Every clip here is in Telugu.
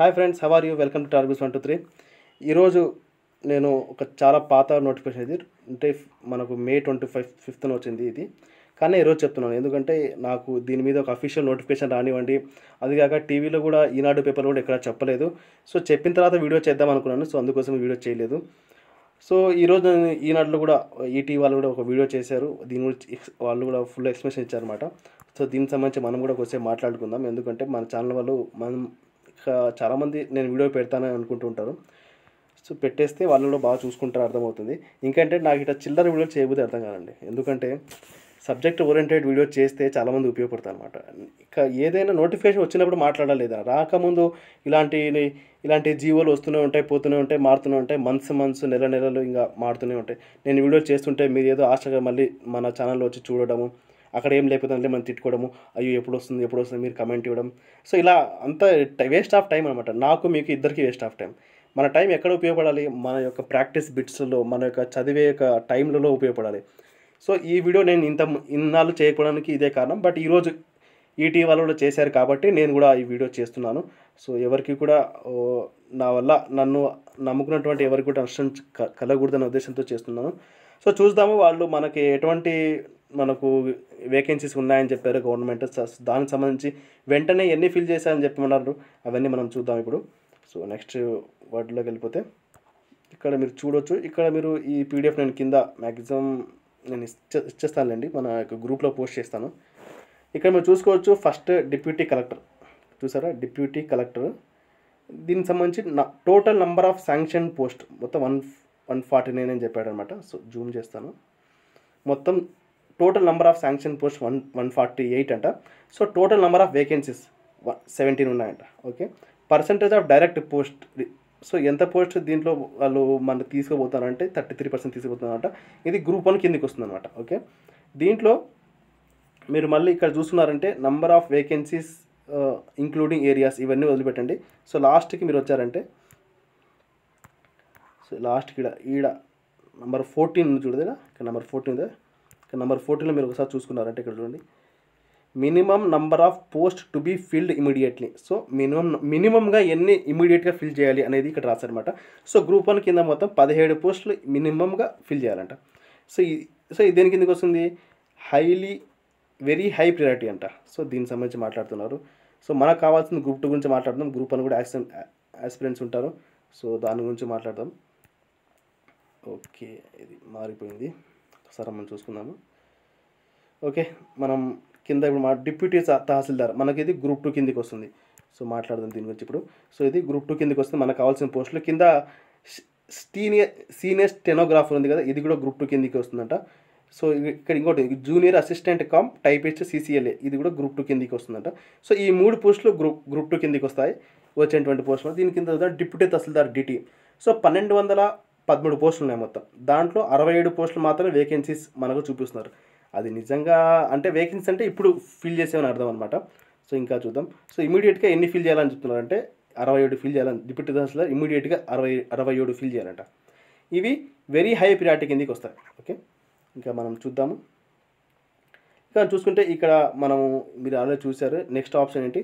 hi friends how are you welcome to Targets one two three ఈరోజు నేను ఒక చాలా పాత నోటిఫికేషన్ ఇది అంటే మనకు మే ట్వంటీ ఫైవ్ ఫిఫ్త్న వచ్చింది ఇది కానీ ఈరోజు చెప్తున్నాను ఎందుకంటే నాకు దీని మీద ఒక అఫీషియల్ నోటిఫికేషన్ రానివ్వండి అదిగాక టీవీలో కూడా ఈనాడు పేపర్ కూడా ఎక్కడ చెప్పలేదు సో చెప్పిన తర్వాత వీడియో చేద్దాం అనుకున్నాను సో అందుకోసం వీడియో చేయలేదు సో ఈరోజు నేను ఈనాడులో కూడా ఈటీవీ e వాళ్ళు కూడా ఒక వీడియో చేశారు దీని గురించి వాళ్ళు కూడా ఫుల్ ఎక్స్ప్లెనేషన్ ఇచ్చారనమాట సో దీనికి సంబంధించి మనం కూడా ఒకసారి మాట్లాడుకుందాం ఎందుకంటే మన ఛానల్ వాళ్ళు మనం చాలామంది నేను వీడియో పెడతానని అనుకుంటుంటారు సో పెట్టేస్తే వాళ్ళు కూడా బాగా చూసుకుంటారు అర్థమవుతుంది ఇంకంటే నాకు ఇట్లా చిల్లర వీడియో చేయబోతే అర్థం కాదండి ఎందుకంటే సబ్జెక్ట్ ఓరియంటెడ్ వీడియో చేస్తే చాలామంది ఉపయోగపడతారు అనమాట ఇక ఏదైనా నోటిఫికేషన్ వచ్చినప్పుడు మాట్లాడలేదా రాకముందు ఇలాంటి ఇలాంటి జీవోలు వస్తూనే ఉంటాయి పోతూనే ఉంటాయి మారుతూనే ఉంటాయి మంత్స్ మంత్స్ నెల నెలలు ఇంకా మారుతూనే ఉంటాయి నేను వీడియో చేస్తుంటే మీరు ఏదో ఆశగా మళ్ళీ మన ఛానల్లో వచ్చి చూడడము అక్కడ ఏం లేకపోతే మనం తిట్టుకోవడము అయ్యో ఎప్పుడు వస్తుంది ఎప్పుడు వస్తుంది మీరు కమెంట్ ఇవ్వడం సో ఇలా అంత వేస్ట్ ఆఫ్ టైం అనమాట నాకు మీకు ఇద్దరికి వేస్ట్ ఆఫ్ టైం మన టైం ఎక్కడ ఉపయోగపడాలి మన యొక్క ప్రాక్టీస్ బిట్స్లో మన యొక్క చదివే యొక్క టైంలలో ఉపయోగపడాలి సో ఈ వీడియో నేను ఇంత ఇన్నాళ్ళు చేయకపోవడానికి ఇదే కారణం బట్ ఈరోజు ఈటీ e వాళ్ళు కూడా చేశారు కాబట్టి నేను కూడా ఈ వీడియో చేస్తున్నాను సో ఎవరికి కూడా నా వల్ల నన్ను నమ్ముకున్నటువంటి ఎవరికి కూడా నష్టం కలగకూడదనే ఉద్దేశంతో చేస్తున్నాను సో చూద్దాము వాళ్ళు మనకి ఎటువంటి మనకు వేకెన్సీస్ ఉన్నాయని చెప్పారు గవర్నమెంట్ దానికి సంబంధించి వెంటనే ఎన్ని ఫిల్ చేశారని చెప్పమన్నారు అవన్నీ మనం చూద్దాం ఇప్పుడు సో నెక్స్ట్ వర్డ్లోకి వెళ్ళిపోతే ఇక్కడ మీరు చూడొచ్చు ఇక్కడ మీరు ఈ పీడిఎఫ్ నేను కింద మ్యాక్సిమం నేను ఇచ్చే ఇచ్చేస్తానులేండి మన యొక్క గ్రూప్లో పోస్ట్ చేస్తాను ఇక్కడ మీరు చూసుకోవచ్చు ఫస్ట్ డిప్యూటీ కలెక్టర్ చూసారా డిప్యూటీ కలెక్టర్ దీనికి సంబంధించి total number of sanction post మొత్తం వన్ వన్ ఫార్టీ నైన్ అని చెప్పాడనమాట సో జూమ్ చేస్తాను మొత్తం total number of sanction post one one forty eight అంట so total number of vacancies seventeen ఉన్నాయంట okay percentage of direct post so ఎంత పోస్ట్ దీంట్లో వాళ్ళు మన తీసుకుపోతారంటే థర్టీ త్రీ పర్సెంట్ తీసుకుపోతున్నారంట ఇది గ్రూప్ వన్ కిందికి అనమాట ఓకే దీంట్లో మీరు మళ్ళీ ఇక్కడ చూస్తున్నారంటే number of vacancies including areas ఇవన్నీ వదిలిపెట్టండి సో లాస్ట్కి మీరు వచ్చారంటే సో లాస్ట్కి ఈడ ఈడ నంబర్ ఫోర్టీన్ చూడదా ఇక్కడ నెంబర్ ఫోర్టీన్ నెంబర్ ఫోర్టీలో మీరు ఒకసారి చూసుకున్నారంటే ఇక్కడ చూడండి minimum number of post to be filled immediately so minimum మినిమంగా ఎన్ని ఇమీడియట్గా ఫిల్ చేయాలి అనేది ఇక్కడ రాశారనమాట సో గ్రూప్ వన్ కింద మొత్తం పదిహేడు పోస్టులు మినిమంగా ఫిల్ చేయాలంట సో సో ఇది దేని కిందకి వస్తుంది హైలీ వెరీ హై ప్రియారిటీ అంట సో దీనికి సంబంధించి మాట్లాడుతున్నారు సో మనకు కావాల్సిన గ్రూప్ టూ గురించి మాట్లాడదాం గ్రూప్ వన్ కూడా యాక్సిడెంట్ యాస్పిరెంట్స్ ఉంటారు సో దాని గురించి మాట్లాడదాం ఓకే ఇది మారిపోయింది సరే మనం చూసుకుందాము ఓకే మనం కింద ఇప్పుడు మా డిప్యూటీ తహసీల్దార్ మనకి ఇది గ్రూప్ టూ కిందకి వస్తుంది సో మాట్లాడదాం దీని గురించి ఇప్పుడు సో ఇది గ్రూప్ టూ కిందకి వస్తుంది మనకు కావాల్సిన పోస్టులు కింద సీనియర్ సీనియర్ స్టెనోగ్రాఫర్ ఉంది కదా ఇది కూడా గ్రూప్ టూ కిందికి వస్తుందంట సో ఇక్కడ ఇంకోటి junior assistant cum typist CCLA ఇది కూడా గ్రూప్ టూ కిందికి వస్తుందంట సో ఈ మూడు పోస్టులు గ్రూప్ గ్రూప్ టూ కిందికి వస్తాయి వచ్చేటువంటి పోస్టులు దీని కింద డిప్యూటీ తహసీల్దార్ డిటీ సో పన్నెండు వందల పదమూడు పోస్టులు ఉన్నాయి మొత్తం దాంట్లో అరవై ఏడు పోస్టులు మాత్రమే వేకెన్సీస్ మనకు చూపిస్తున్నారు అది నిజంగా అంటే వేకెన్సీ అంటే ఇప్పుడు ఫిల్ చేసేవని అర్థం అనమాట సో ఇంకా చూద్దాం సో ఇమీడియట్గా ఎన్ని ఫిల్ చేయాలని చెప్తున్నారు అంటే అరవై ఏడు ఫిల్ చేయాలని డిప్యూటీ కౌన్సిలర్ ఇమీడియట్గా అరవై అరవై ఏడు ఫిల్ చేయాలంట ఇవి వెరీ హై ప్రియారిటీ కిందకి వస్తాయి ఓకే ఇంకా మనం చూద్దాము ఇంకా చూసుకుంటే ఇక్కడ మనము మీరు ఆల్రెడీ చూశారు నెక్స్ట్ ఆప్షన్ ఏంటి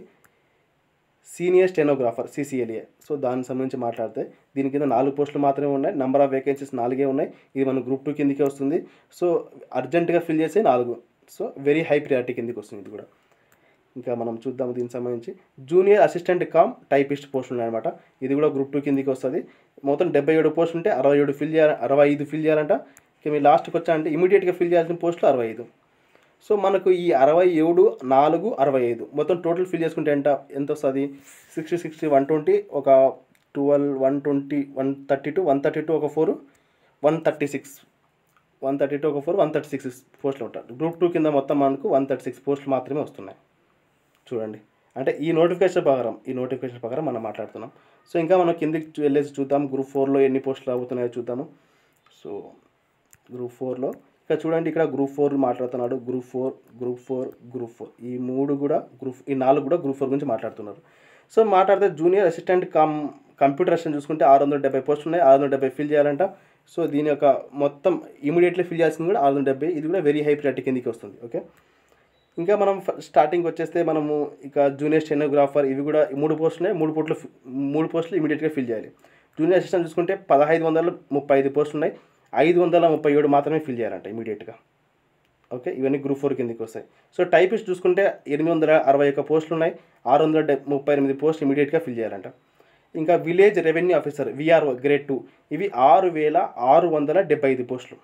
సీనియర్ స్టెనోగ్రాఫర్ సీసీఎల్ఏ సో దానికి సంబంధించి మాట్లాడితే దీని కింద నాలుగు పోస్టులు మాత్రమే ఉన్నాయి నెంబర్ ఆఫ్ వేకెన్సీస్ నాలుగే ఉన్నాయి ఇది మన గ్రూప్ టూ కిందకే వస్తుంది సో అర్జెంటుగా ఫిల్ చేసే నాలుగు సో వెరీ హై ప్రియారిటీ కిందకి వస్తుంది ఇది కూడా ఇంకా మనం చూద్దాము దీనికి సంబంధించి junior assistant cum typist post ఉన్నాయన్నమాట ఇది కూడా గ్రూప్ టూ కిందకి వస్తుంది మొత్తం డెబ్బై ఏడు పోస్ట్ ఉంటే అరవై ఏడు ఫిల్ చేయాలి అరవై ఐదు ఫిల్ చేయాలంట ఇక మీరు లాస్ట్కి వచ్చా అంటే ఇమీడియట్గా ఫిల్ చేయాల్సిన పోస్టులు అరవై ఐదు సో మనకు ఈ అరవై ఏడు నాలుగు అరవై ఐదు మొత్తం టోటల్ ఫిల్ చేసుకుంటే ఎంత ఎంత వస్తుంది సిక్స్టీ సిక్స్టీ వన్ ట్వంటీ ఒక twelve one twenty one thirty two one thirty two ఒక four one thirty six one thirty two ఒక ఫోర్ వన్ థర్టీ సిక్స్ పోస్టులు ఉంటారు గ్రూప్ టూ కింద మొత్తం మనకు వన్ థర్టీ సిక్స్ పోస్టులు మాత్రమే వస్తున్నాయి చూడండి అంటే ఈ నోటిఫికేషన్ ప్రకారం ఈ నోటిఫికేషన్ ప్రకారం మనం మాట్లాడుతున్నాం సో ఇంకా మనం కిందికి వెళ్ళేసి చూద్దాం గ్రూప్ ఫోర్లో ఎన్ని పోస్టులు అవుతున్నాయో చూద్దాము సో గ్రూప్ ఫోర్లో ఇక చూడండి ఇక్కడ గ్రూప్ ఫోర్ మాట్లాడుతున్నాడు group four group four group four ఈ మూడు కూడా గ్రూప్ ఈ నాలుగు కూడా గ్రూప్ ఫోర్ గురించి మాట్లాడుతున్నారు సో మాట్లాడితే junior assistant cum computer assistant చూసుకుంటే ఆరు వందల డెబ్బై పోస్ట్ ఉన్నాయి ఆరు వందల డెబ్బై ఫిల్ చేయాలంట సో దీని యొక్క మొత్తం ఇమీడియట్లీ ఫిల్ చేయాల్సింది కూడా ఆరు వందల డెబ్బై ఇది కూడా వెరీ హై ప్రయారిటీ కిందికి వస్తుంది ఓకే ఇంకా మనం స్టార్టింగ్ వచ్చేస్తే మనము ఇక జూనియర్ స్టెనోగ్రాఫర్ ఇవి కూడా మూడు పోస్టులు ఉన్నాయి మూడు పోస్టులు మూడు పోస్టులు ఇమీడియట్గా ఫిల్ చేయాలి జూనియర్ అసిస్టెంట్ చూసుకుంటే పదహైదు వందల ముప్పై ఐదు పోస్టులు ఉన్నాయి ఐదు వందల ముప్పై ఏడు మాత్రమే ఫిల్ చేయాలంట ఇమీడియట్గా ఓకే ఇవన్నీ గ్రూప్ ఫోర్ కిందకి వస్తాయి సో టైపిస్ట్ చూసుకుంటే ఎనిమిది వందల అరవై ఒక్క పోస్టులు ఉన్నాయి ఆరు వందల ముప్పై ఎనిమిది పోస్ట్ ఇమీడియట్గా ఫిల్ చేయాలంట ఇంకా village revenue officer VRO grade two ఇవి ఆరు వేల ఆరు వందల డెబ్బై ఐదు పోస్టులు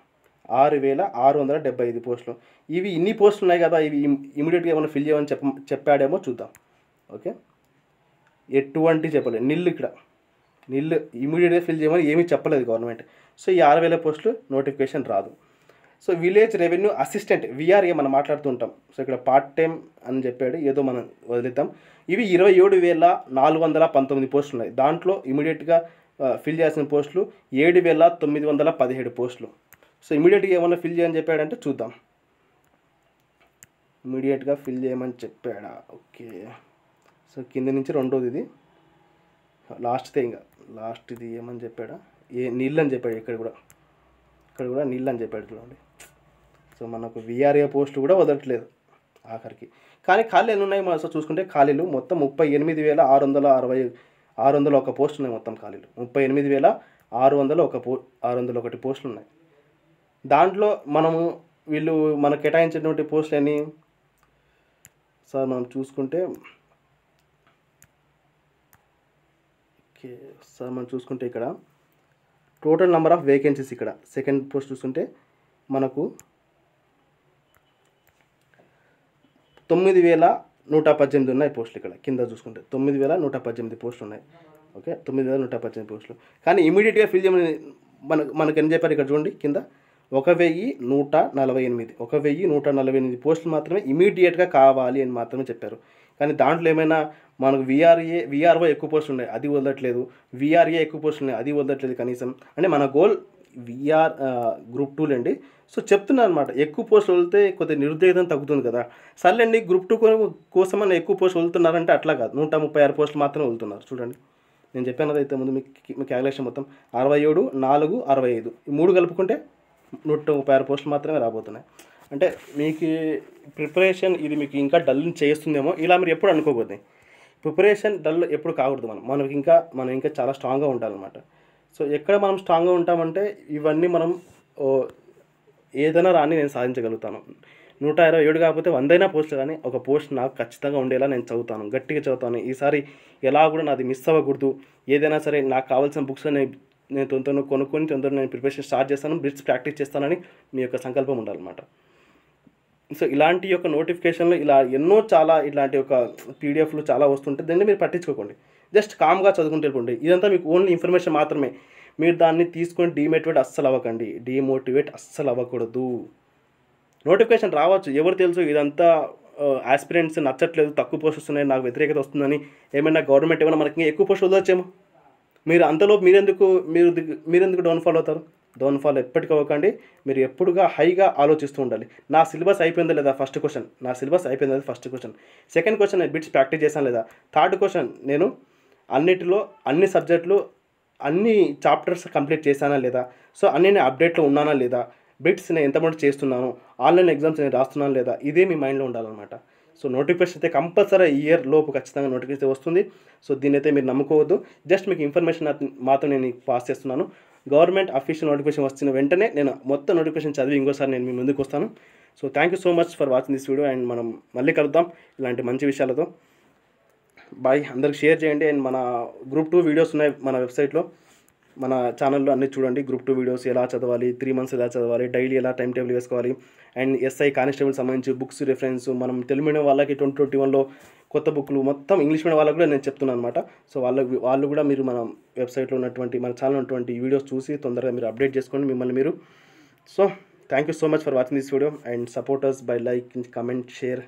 ఆరు వేల ఆరు వందల డెబ్బై ఐదు పోస్టులు ఇవి ఇన్ని పోస్టులు ఉన్నాయి కదా ఇవి ఇమీడియట్గా ఏమైనా ఫిల్ చేయమని చెప్ప చెప్పాడేమో చూద్దాం ఓకే ఎటువంటి చెప్పలేదు నిల్లు ఇక్కడ నిల్లు ఇమీడియట్గా ఫిల్ చేయమని ఏమీ చెప్పలేదు గవర్నమెంట్ సో ఈ ఆరు వేల పోస్టులు నోటిఫికేషన్ రాదు so village revenue assistant VRA మనం మాట్లాడుతుంటాం సో ఇక్కడ పార్ట్ టైం అని చెప్పాడు ఏదో మనం వదిలేద్దాం ఇవి ఇరవై ఏడు వేల నాలుగు వందల పంతొమ్మిది పోస్టులు ఉన్నాయి దాంట్లో ఇమీడియట్గా ఫిల్ చేసిన పోస్టులు ఏడు వేల తొమ్మిది వందల పదిహేడు పోస్టులు సో ఇమీడియట్గా ఏమైనా ఫిల్ చేయని చెప్పాడంటే చూద్దాం ఇమీడియట్గా ఫిల్ చేయమని చెప్పాడా ఓకే సో కింద నుంచి రెండోది ఇది లాస్ట్ది ఇంకా లాస్ట్ ఇది ఏమని చెప్పాడా ఏ నీళ్ళు అని చెప్పాడు ఇక్కడ కూడా ఇక్కడ కూడా నీళ్ళు అని చెప్పాడు చూడండి సో మనకు విఆర్ఏ పోస్ట్ కూడా వదలట్లేదు ఆఖరికి కానీ ఖాళీలు ఉన్నాయి సార్ చూసుకుంటే ఖాళీలు మొత్తం ముప్పై ఎనిమిది వేల ఆరు వందల అరవై ఆరు వందల ఒక పోస్టులు ఉన్నాయి మొత్తం ఖాళీలు ముప్పై ఎనిమిది వేల ఆరు వందల ఒక పో ఆరు వందల ఒకటి పోస్టులు ఉన్నాయి దాంట్లో మనము వీళ్ళు మనకు కేటాయించినటువంటి పోస్టులు అన్నీ సార్ మనం చూసుకుంటే ఓకే సార్ మనం చూసుకుంటే ఇక్కడ టోటల్ నెంబర్ ఆఫ్ వేకెన్సీస్ ఇక్కడ సెకండ్ పోస్ట్ చూసుకుంటే మనకు తొమ్మిది వేల నూట పద్దెనిమిది ఉన్నాయి పోస్టులు ఇక్కడ కింద చూసుకుంటే తొమ్మిది వేల నూట పద్దెనిమిది పోస్టులు ఉన్నాయి ఓకే తొమ్మిది వేల నూట పద్దెనిమిది పోస్టులు కానీ ఇమీడియట్గా ఫిల్ చేయమని మనకు మనకు ఏం చెప్పారు ఇక్కడ చూడండి కింద ఒక వెయ్యి నూట నలభై ఎనిమిది ఒక వెయ్యి నూట నలభై ఎనిమిది పోస్టులు మాత్రమే ఇమీడియట్గా కావాలి అని మాత్రమే చెప్పారు కానీ దాంట్లో ఏమైనా మనకు విఆర్ఏ విఆర్ఓ ఎక్కువ పోస్ట్ ఉన్నాయి అది వదలట్లేదు విఆర్ఏ ఎక్కువ పోస్ట్ ఉన్నాయి అది వదలట్లేదు కనీసం అంటే మన గోల్ విఆర్ గ్రూప్ టూలు అండి సో చెప్తున్నా అనమాట ఎక్కువ పోస్ట్ వదిలితే కొద్దిగా నిరుద్యోగం తగ్గుతుంది కదా సర్లేండి గ్రూప్ టూ కోసం అని ఎక్కువ పోస్ట్ వదులుతున్నారంటే అట్లా కాదు నూట ముప్పై ఆరు పోస్టులు మాత్రమే వదులుతున్నారు చూడండి నేను చెప్పాను అయితే ముందు మీకు మీ క్యాలిక్యులేషన్ మొత్తం అరవై ఏడు నాలుగు అరవై ఐదు ఈ మూడు కలుపుకుంటే నూట ముప్పై ఆరు పోస్టులు మాత్రమే రాబోతున్నాయి అంటే మీకు ప్రిపరేషన్ ఇది మీకు ఇంకా డల్ చేస్తుందేమో ఇలా మీరు ఎప్పుడు అనుకోకూడదు ప్రిపరేషన్ డల్ ఎప్పుడు కాకూడదు మనం మనకి ఇంకా మనం ఇంకా చాలా స్ట్రాంగ్గా ఉండాలన్నమాట సో ఎక్కడ మనం స్ట్రాంగ్గా ఉంటామంటే ఇవన్నీ మనం ఏదైనా రాని నేను సాధించగలుగుతాను నూట ఇరవై ఏడు కాకపోతే వందైనా పోస్టులు కానీ ఒక పోస్ట్ నాకు ఖచ్చితంగా ఉండేలా నేను చదువుతాను గట్టిగా చదువుతాను ఈసారి ఎలా కూడా నాది మిస్ అవ్వకూడదు ఏదైనా సరే నాకు కావాల్సిన బుక్స్ నేను నేను తొందరగా కొనుక్కొని తొందరగా నేను ప్రిపరేషన్ స్టార్ట్ చేస్తాను బ్రిడ్స్ ప్రాక్టీస్ చేస్తానని మీ యొక్క సంకల్పం ఉండాలన్నమాట సో ఇలాంటి యొక్క నోటిఫికేషన్లు ఇలా ఎన్నో చాలా ఇలాంటి యొక్క పీడిఎఫ్లు చాలా వస్తుంటాయి దాన్ని మీరు పట్టించుకోకండి జస్ట్ కామ్గా చదువుకుంటూ వెళ్ళండి ఇదంతా మీకు ఓన్లీ ఇన్ఫర్మేషన్ మాత్రమే మీరు దాన్ని తీసుకొని డిమోటివేట్ అస్సలు అవ్వకండి డిమోటివేట్ అస్సలు అవ్వకూడదు నోటిఫికేషన్ రావచ్చు ఎవరు తెలుసు ఇదంతా ఆస్పిరెంట్స్ నచ్చట్లేదు తక్కువ పోస్ట్ వస్తున్నాయి నాకు వ్యతిరేకత వస్తుందని ఏమైనా గవర్నమెంట్ ఏమైనా మనకి ఎక్కువ పోస్ట్ వదలొచ్చేమో మీరు అంతలో మీరెందుకు మీరు మీరెందుకు డౌన్ఫాల్ అవుతారు డౌన్ ఫాల్ అవ్వకండి మీరు ఎప్పుడుగా హైగా ఆలోచిస్తూ ఉండాలి నా సిలబస్ అయిపోయిందా లేదా ఫస్ట్ క్వశ్చన్ నా సిలబస్ అయిపోయిందా లేదా ఫస్ట్ క్వశ్చన్ సెకండ్ క్వశ్చన్ నేను బిట్స్ ప్రాక్టీస్ చేశాను లేదా థర్డ్ క్వశ్చన్ నేను అన్నిటిలో అన్ని సబ్జెక్టులు అన్ని చాప్టర్స్ కంప్లీట్ చేశానా లేదా సో అన్ని నేను అప్డేట్లో ఉన్నానా లేదా బిట్స్ నేను ఎంతమంది చేస్తున్నాను ఆన్లైన్ ఎగ్జామ్స్ నేను రాస్తున్నాను లేదా ఇదే మీ మైండ్లో ఉండాలన్నమాట సో నోటిఫికేషన్ అయితే కంపల్సరీ ఇయర్ లోపు ఖచ్చితంగా నోటిఫికేషన్ వస్తుంది సో దీని అయితే మీరు నమ్ముకోవద్దు జస్ట్ మీకు ఇన్ఫర్మేషన్ మాత్రం నేను పాస్ చేస్తున్నాను గవర్నమెంట్ అఫీషియల్ నోటిఫికేషన్ వచ్చిన వెంటనే నేను మొత్తం నోటిఫికేషన్ చదివి ఇంకోసారి నేను మీ ముందుకు వస్తాను so thank you so much for watching this video and మనం మళ్ళీ కలుద్దాం ఇలాంటి మంచి విషయాలతో బాయ్ అందరికి షేర్ చేయండి అండ్ మన గ్రూప్ టూ వీడియోస్ ఉన్నాయి మన వెబ్సైట్లో మన ఛానల్లో అన్ని చూడండి గ్రూప్ టూ వీడియోస్ ఎలా చదవాలి త్రీ మంత్స్ ఎలా చదవాలి డైలీ ఎలా టైం టేబుల్ వేసుకోవాలి అండ్ ఎస్ఐ కానిస్టేబుల్ సంబంధించి బుక్స్ రిఫరెన్స్ మనం తెలుగు మీడియం వాళ్ళకి ట్వంటీ ట్వంటీ వన్లో కొత్త బుక్లు మొత్తం ఇంగ్లీష్ మీడియం వాళ్ళకి కూడా నేను చెప్తున్నాను అనమాట సో వాళ్ళకి వాళ్ళు కూడా మీరు మన వెబ్సైట్లో ఉన్నటువంటి మన ఛానల్ ఉన్నటువంటి వీడియోస్ చూసి తొందరగా మీరు అప్డేట్ చేసుకోండి మిమ్మల్ని మీరు so thank you so much for watching this video and supporters by like comment share